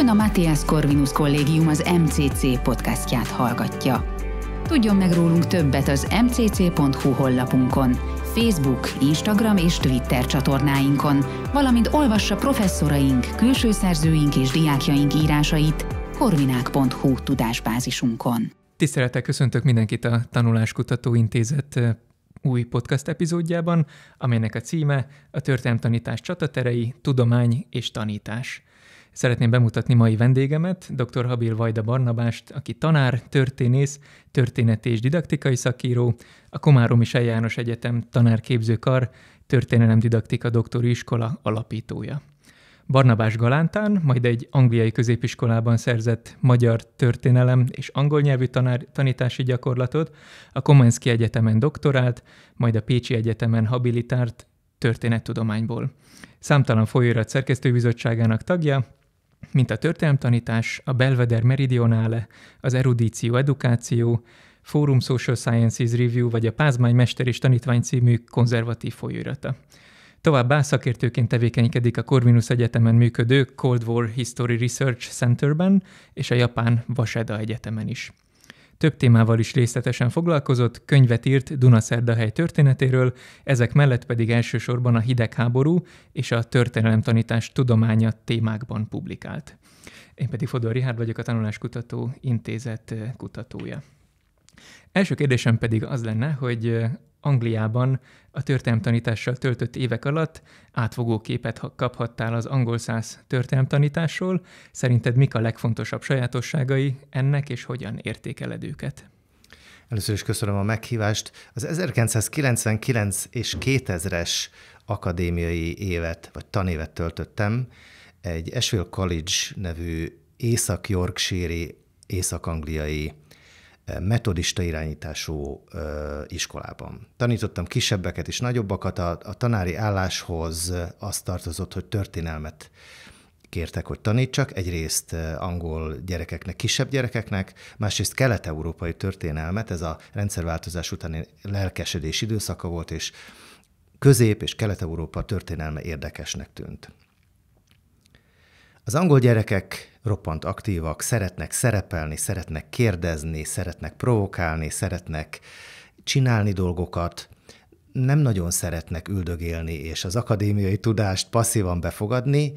Ön a Matthias Corvinus Kollégium az MCC podcastját hallgatja. Tudjon meg rólunk többet az mcc.hu honlapunkon, Facebook, Instagram és Twitter csatornáinkon, valamint olvassa professzoraink, külsőszerzőink és diákjaink írásait korvinák.hu tudásbázisunkon. Tisztelettel köszöntök mindenkit a Tanuláskutató Intézet eh, új podcast epizódjában, amelynek a címe a Tanítás csataterei, tudomány és tanítás – Szeretném bemutatni mai vendégemet, dr. Habil Vajda Barnabást, aki tanár, történész, történeti és didaktikai szakíró, a Komáromi Sej János Egyetem tanárképzőkar, történelm-didaktika doktori iskola alapítója. Barnabás Galántán, majd egy angliai középiskolában szerzett magyar történelem és angol nyelvű tanár, tanítási gyakorlatot, a Komenszki Egyetemen doktorált, majd a Pécsi Egyetemen habilitált történettudományból. Számtalan folyóirat szerkesztőbizottságának tagja, mint a történelemtanítás, a Belveder Meridionale, az Erudíció Edukáció, Forum Social Sciences Review vagy a Pázmány Mester és Tanítvány című konzervatív folyóirata. Továbbá szakértőként tevékenykedik a Corvinus Egyetemen működő Cold War History Research Centerben és a Japán Vaseda Egyetemen is. Több témával is részletesen foglalkozott, könyvet írt Dunaszerdahely történetéről, ezek mellett pedig elsősorban a hidegháború és a történelemtanítás tudománya témákban publikált. Én pedig Fodor Rihárd vagyok, a Tanuláskutató Intézet kutatója. Első kérdésem pedig az lenne, hogy Angliában a történelemtanítással töltött évek alatt átfogó képet kaphattál az angol száz történelemtanításról. Szerinted mik a legfontosabb sajátosságai ennek, és hogyan értékeled őket? Először is köszönöm a meghívást. Az 1999 és 2000-es akadémiai évet, vagy tanévet töltöttem egy Ashville College nevű észak-yorkshire észak-angliai metodista irányítású iskolában. Tanítottam kisebbeket és nagyobbakat, a, a tanári álláshoz az tartozott, hogy történelmet kértek, hogy tanítsak, egyrészt angol gyerekeknek, kisebb gyerekeknek, másrészt kelet-európai történelmet, ez a rendszerváltozás utáni lelkesedés időszaka volt, és közép- és kelet-európa történelme érdekesnek tűnt. Az angol gyerekek roppant aktívak, szeretnek szerepelni, szeretnek kérdezni, szeretnek provokálni, szeretnek csinálni dolgokat, nem nagyon szeretnek üldögélni és az akadémiai tudást passzívan befogadni,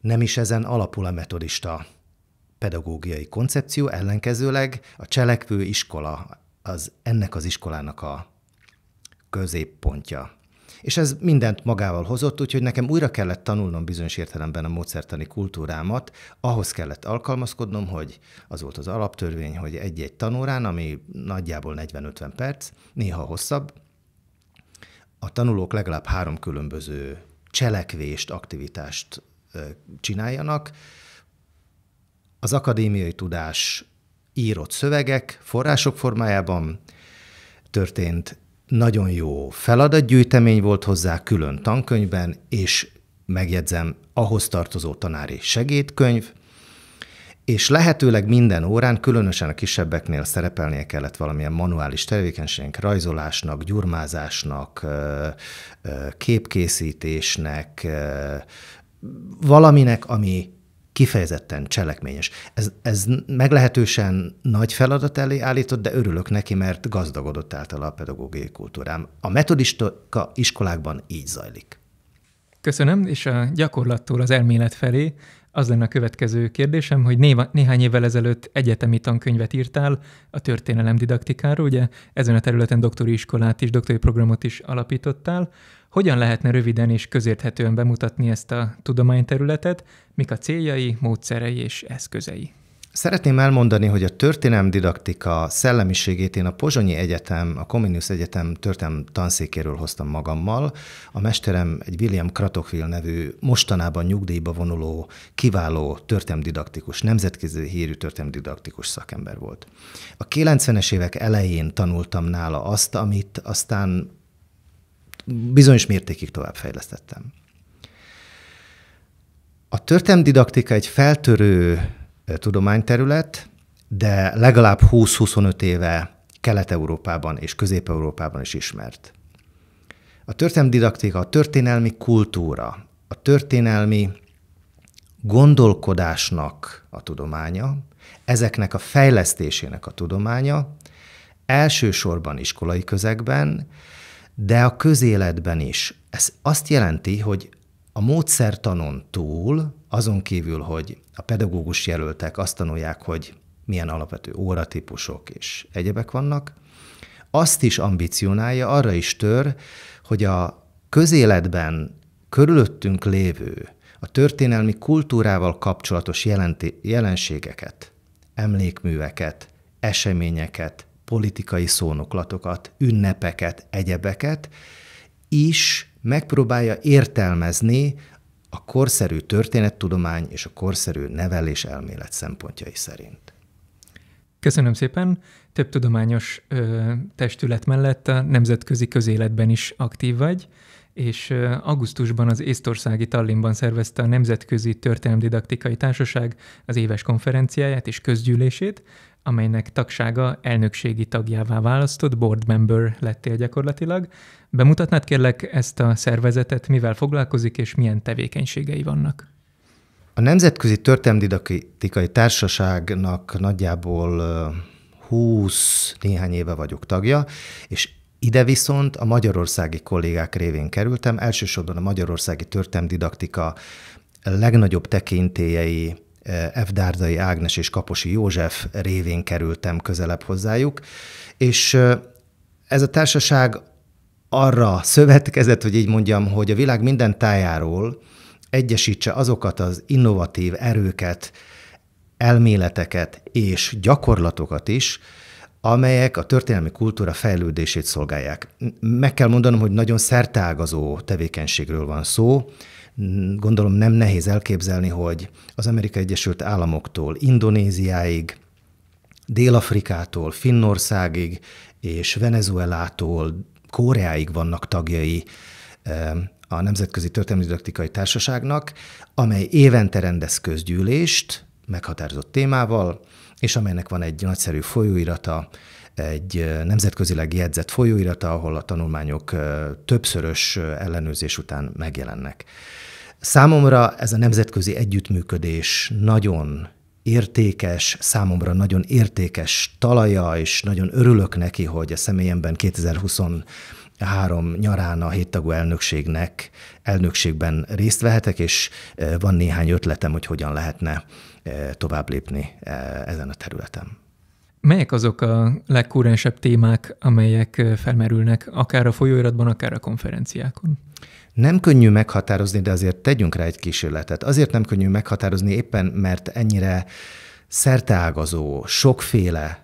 nem is ezen alapul a metodista pedagógiai koncepció, ellenkezőleg a cselekvő iskola az ennek az iskolának a középpontja. És ez mindent magával hozott, úgyhogy nekem újra kellett tanulnom bizonyos értelemben a módszertani kultúrámat, ahhoz kellett alkalmazkodnom, hogy az volt az alaptörvény, hogy egy-egy tanórán, ami nagyjából 40-50 perc, néha hosszabb, a tanulók legalább három különböző cselekvést, aktivitást csináljanak. Az akadémiai tudás írott szövegek, források formájában történt nagyon jó feladatgyűjtemény volt hozzá külön tankönyvben, és megjegyzem, ahhoz tartozó tanári segédkönyv, és lehetőleg minden órán, különösen a kisebbeknél szerepelnie kellett valamilyen manuális tevékenységnek, rajzolásnak, gyurmázásnak, képkészítésnek, valaminek, ami kifejezetten cselekményes. Ez, ez meglehetősen nagy feladat elé állított, de örülök neki, mert gazdagodott által a pedagógiai kultúrám. A metodista iskolákban így zajlik. Köszönöm, és a gyakorlattól az elmélet felé az lenne a következő kérdésem, hogy néva, néhány évvel ezelőtt egyetemi tankönyvet írtál a történelem didaktikáról, ugye ezen a területen doktori iskolát is, doktori programot is alapítottál. Hogyan lehetne röviden és közérthetően bemutatni ezt a tudományterületet, mik a céljai, módszerei és eszközei? Szeretném elmondani, hogy a történelem didaktika szellemiségét én a Pozsonyi Egyetem, a Comenius Egyetem történelem tanszékéről hoztam magammal. A mesterem egy William Kratochville nevű, mostanában nyugdíjba vonuló, kiváló didaktikus, nemzetközi hírű didaktikus szakember volt. A 90-es évek elején tanultam nála azt, amit aztán bizonyos mértékig továbbfejlesztettem. A didaktika egy feltörő tudományterület, de legalább 20-25 éve Kelet-Európában és Közép-Európában is ismert. A történelmi didaktika, a történelmi kultúra, a történelmi gondolkodásnak a tudománya, ezeknek a fejlesztésének a tudománya, elsősorban iskolai közegben, de a közéletben is. Ez azt jelenti, hogy a módszertanon túl, azon kívül, hogy a pedagógus jelöltek azt tanulják, hogy milyen alapvető óratípusok és egyebek vannak, azt is ambicionálja, arra is tör, hogy a közéletben körülöttünk lévő, a történelmi kultúrával kapcsolatos jelenti, jelenségeket, emlékműveket, eseményeket, politikai szónoklatokat, ünnepeket, egyebeket is megpróbálja értelmezni a korszerű történettudomány és a korszerű nevelés elmélet szempontjai szerint. Köszönöm szépen. Több tudományos ö, testület mellett a nemzetközi közéletben is aktív vagy, és ö, augusztusban az Észtországi Tallinnban szervezte a Nemzetközi Történelmdidaktikai Társaság az éves konferenciáját és közgyűlését, amelynek tagsága elnökségi tagjává választott board member lettél gyakorlatilag. Bemutatnád kérlek ezt a szervezetet, mivel foglalkozik és milyen tevékenységei vannak? A Nemzetközi Történelmi Társaságnak nagyjából 20 néhány éve vagyok tagja, és ide viszont a magyarországi kollégák révén kerültem, elsősorban a magyarországi didaktika legnagyobb tekintélyei Eh, F. Dárdai Ágnes és Kaposi József révén kerültem közelebb hozzájuk, és eh, ez a társaság arra szövetkezett, hogy így mondjam, hogy a világ minden tájáról egyesítse azokat az innovatív erőket, elméleteket és gyakorlatokat is, amelyek a történelmi kultúra fejlődését szolgálják. Meg kell mondanom, hogy nagyon szertágazó tevékenységről van szó, gondolom nem nehéz elképzelni, hogy az Amerika Egyesült Államoktól, Indonéziáig, Dél-Afrikától, Finnországig és Venezuelától Koreáig vannak tagjai a Nemzetközi Történelmi Didaktikai Társaságnak, amely évente rendez közgyűlést meghatározott témával, és amelynek van egy nagyszerű folyóirata, egy nemzetközileg jegyzett folyóirata, ahol a tanulmányok többszörös ellenőrzés után megjelennek. Számomra ez a nemzetközi együttműködés nagyon értékes, számomra nagyon értékes talaja, és nagyon örülök neki, hogy a személyemben 2023 nyarán a héttagú elnökségnek, elnökségben részt vehetek, és van néhány ötletem, hogy hogyan lehetne tovább lépni ezen a területen. Melyek azok a legkúrensebb témák, amelyek felmerülnek akár a folyóiratban, akár a konferenciákon? Nem könnyű meghatározni, de azért tegyünk rá egy kísérletet. Azért nem könnyű meghatározni éppen, mert ennyire szerteágazó, sokféle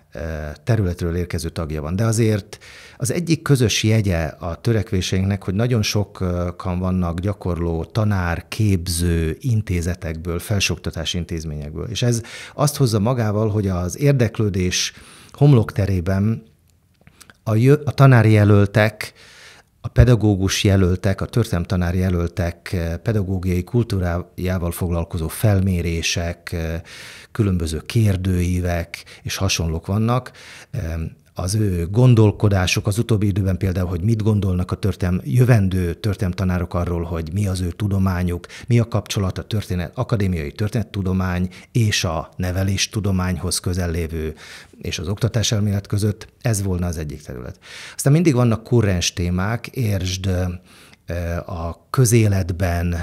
területről érkező tagja van. De azért az egyik közös jegye a törekvéseinknek, hogy nagyon sokan vannak gyakorló tanár, képző intézetekből, felsőoktatási intézményekből. És ez azt hozza magával, hogy az érdeklődés homlokterében a, jö, a tanári jelöltek a pedagógus jelöltek, a történelmtanár jelöltek eh, pedagógiai kultúrájával foglalkozó felmérések, eh, különböző kérdőívek és hasonlók vannak, az ő gondolkodások az utóbbi időben például, hogy mit gondolnak a történelm, jövendő tanárok arról, hogy mi az ő tudományuk, mi a kapcsolat a történet, akadémiai történettudomány és a neveléstudományhoz közel lévő és az oktatás elmélet között, ez volna az egyik terület. Aztán mindig vannak kurrens témák, értsd a közéletben,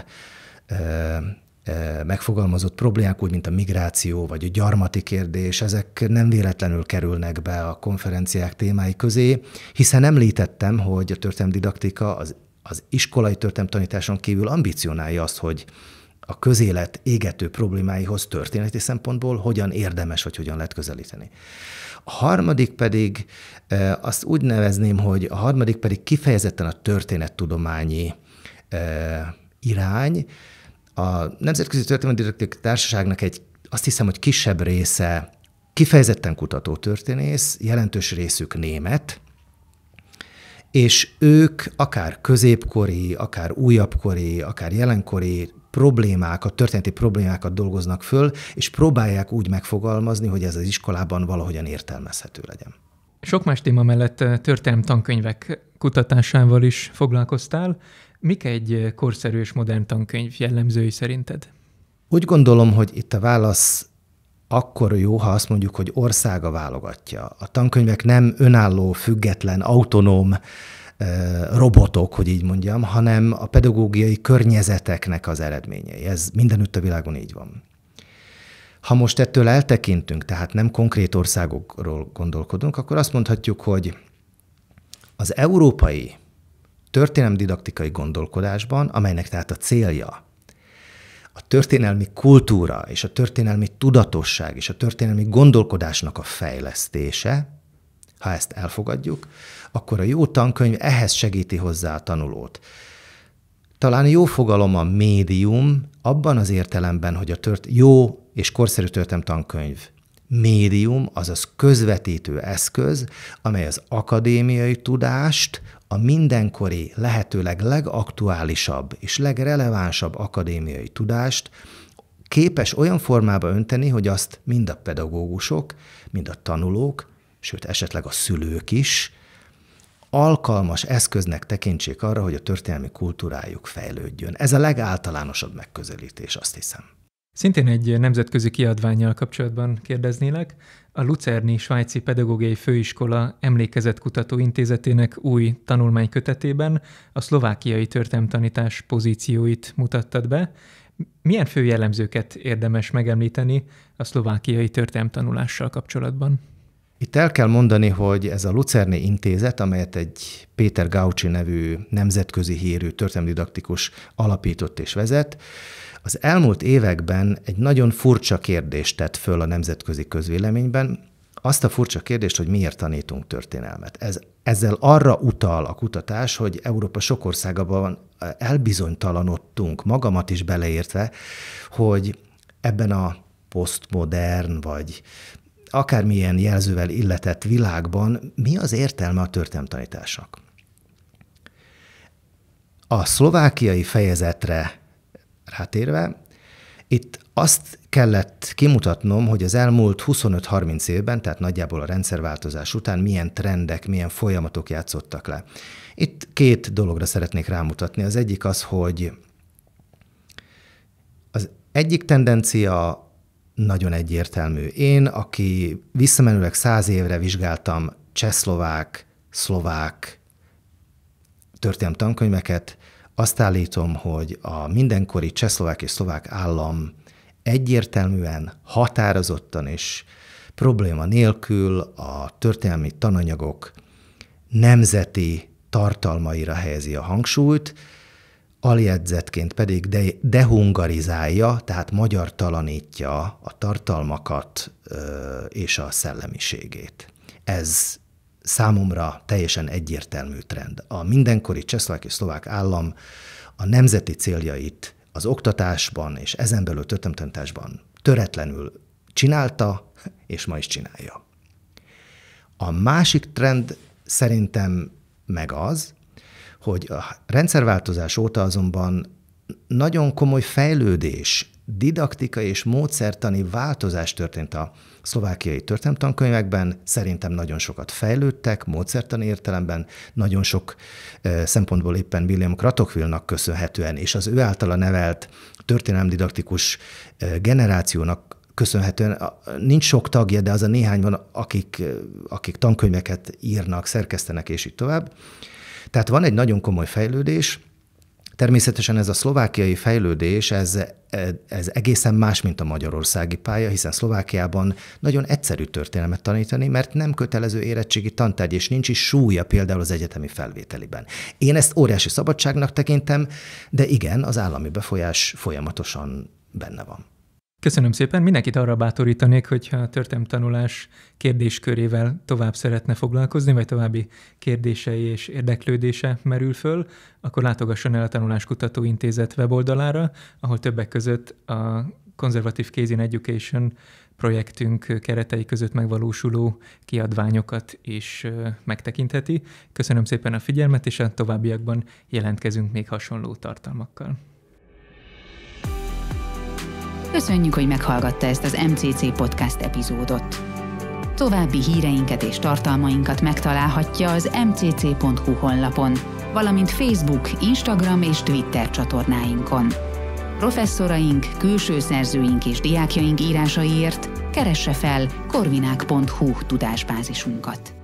megfogalmazott problémák, úgy mint a migráció vagy a gyarmati kérdés, ezek nem véletlenül kerülnek be a konferenciák témái közé, hiszen említettem, hogy a történelmi didaktika az, az iskolai történelmi tanításon kívül ambicionálja azt, hogy a közélet égető problémáihoz történeti szempontból hogyan érdemes, vagy hogyan lehet közelíteni. A harmadik pedig, azt úgy nevezném, hogy a harmadik pedig kifejezetten a történettudományi irány, a Nemzetközi Történelmi Direktők Társaságnak egy, azt hiszem, hogy kisebb része kifejezetten történész, jelentős részük német, és ők akár középkori, akár újabbkori, akár jelenkori problémákat, történeti problémákat dolgoznak föl, és próbálják úgy megfogalmazni, hogy ez az iskolában valahogyan értelmezhető legyen. Sok más téma mellett eh, történelmi tankönyvek kutatásával is foglalkoztál. Mik egy eh, korszerű és modern tankönyv jellemzői szerinted? Úgy gondolom, hogy itt a válasz akkor jó, ha azt mondjuk, hogy országa válogatja. A tankönyvek nem önálló, független, autonóm eh, robotok, hogy így mondjam, hanem a pedagógiai környezeteknek az eredményei. Ez mindenütt a világon így van. Ha most ettől eltekintünk, tehát nem konkrét országokról gondolkodunk, akkor azt mondhatjuk, hogy az európai történelemdidaktikai gondolkodásban, amelynek tehát a célja a történelmi kultúra és a történelmi tudatosság és a történelmi gondolkodásnak a fejlesztése, ha ezt elfogadjuk, akkor a jó tankönyv ehhez segíti hozzá a tanulót. Talán jó fogalom a médium abban az értelemben, hogy a tört jó és korszerű tankönyv médium, azaz közvetítő eszköz, amely az akadémiai tudást a mindenkori lehetőleg legaktuálisabb és legrelevánsabb akadémiai tudást képes olyan formába önteni, hogy azt mind a pedagógusok, mind a tanulók, sőt esetleg a szülők is alkalmas eszköznek tekintsék arra, hogy a történelmi kultúrájuk fejlődjön. Ez a legáltalánosabb megközelítés, azt hiszem. Szintén egy nemzetközi kiadványjal kapcsolatban kérdeznélek. A Lucerni Svájci Pedagógiai Főiskola Emlékezetkutató Intézetének új tanulmánykötetében a szlovákiai történtanítás pozícióit mutattad be. Milyen fő jellemzőket érdemes megemlíteni a szlovákiai történelmtanulással kapcsolatban? Itt el kell mondani, hogy ez a Lucerni Intézet, amelyet egy Péter Gauci nevű nemzetközi hírű történelmdidaktikus alapított és vezet, az elmúlt években egy nagyon furcsa kérdést tett föl a nemzetközi közvéleményben, azt a furcsa kérdést, hogy miért tanítunk történelmet. Ez, ezzel arra utal a kutatás, hogy Európa sok országában eh, elbizonytalanodtunk, magamat is beleértve, hogy ebben a posztmodern vagy akármilyen jelzővel illetett világban mi az értelme a történelmtanításnak. A szlovákiai fejezetre rátérve, itt azt kellett kimutatnom, hogy az elmúlt 25-30 évben, tehát nagyjából a rendszerváltozás után milyen trendek, milyen folyamatok játszottak le. Itt két dologra szeretnék rámutatni. Az egyik az, hogy az egyik tendencia nagyon egyértelmű. Én, aki visszamenőleg száz évre vizsgáltam csehszlovák, szlovák történelmi tankönyveket, azt állítom, hogy a mindenkori csehszlovák és szlovák állam egyértelműen, határozottan és probléma nélkül a történelmi tananyagok nemzeti tartalmaira helyezi a hangsúlyt, aljegyzetként pedig de- dehungarizálja, tehát magyar talanítja a tartalmakat ö, és a szellemiségét. Ez számomra teljesen egyértelmű trend. A mindenkori csehszlovák és szlovák állam a nemzeti céljait az oktatásban és ezen belül történetemtantásban töretlenül csinálta, és ma is csinálja. A másik trend szerintem meg az, hogy a rendszerváltozás óta azonban nagyon komoly fejlődés didaktika és módszertani változás történt a szlovákiai történetankönyvekben. szerintem nagyon sokat fejlődtek, módszertani értelemben, nagyon sok eh, szempontból éppen William Kratokvilnak köszönhetően, és az ő általa nevelt történelemdidaktikus eh, generációnak köszönhetően nincs sok tagja, de az a néhány van, akik, eh, akik tankönyveket írnak, szerkesztenek, és így tovább. Tehát van egy nagyon komoly fejlődés, Természetesen ez a szlovákiai fejlődés, ez, e, ez egészen más, mint a magyarországi pálya, hiszen Szlovákiában nagyon egyszerű történelmet tanítani, mert nem kötelező érettségi tantárgy, és nincs is súlya például az egyetemi felvételiben. Én ezt óriási szabadságnak tekintem, de igen, az állami befolyás folyamatosan benne van. Köszönöm szépen. Mindenkit arra bátorítanék, hogyha a történelemtanulás kérdéskörével tovább szeretne foglalkozni, vagy további kérdései és érdeklődése merül föl, akkor látogasson el a Tanulás Kutatóintézet weboldalára, ahol többek között a Conservative Case in Education projektünk keretei között megvalósuló kiadványokat is megtekintheti. Köszönöm szépen a figyelmet, és a továbbiakban jelentkezünk még hasonló tartalmakkal. Köszönjük, hogy meghallgatta ezt az MCC Podcast epizódot. További híreinket és tartalmainkat megtalálhatja az mcc.hu honlapon, valamint Facebook, Instagram és Twitter csatornáinkon. Professzoraink, külső szerzőink és diákjaink írásaiért keresse fel korvinák.hu tudásbázisunkat.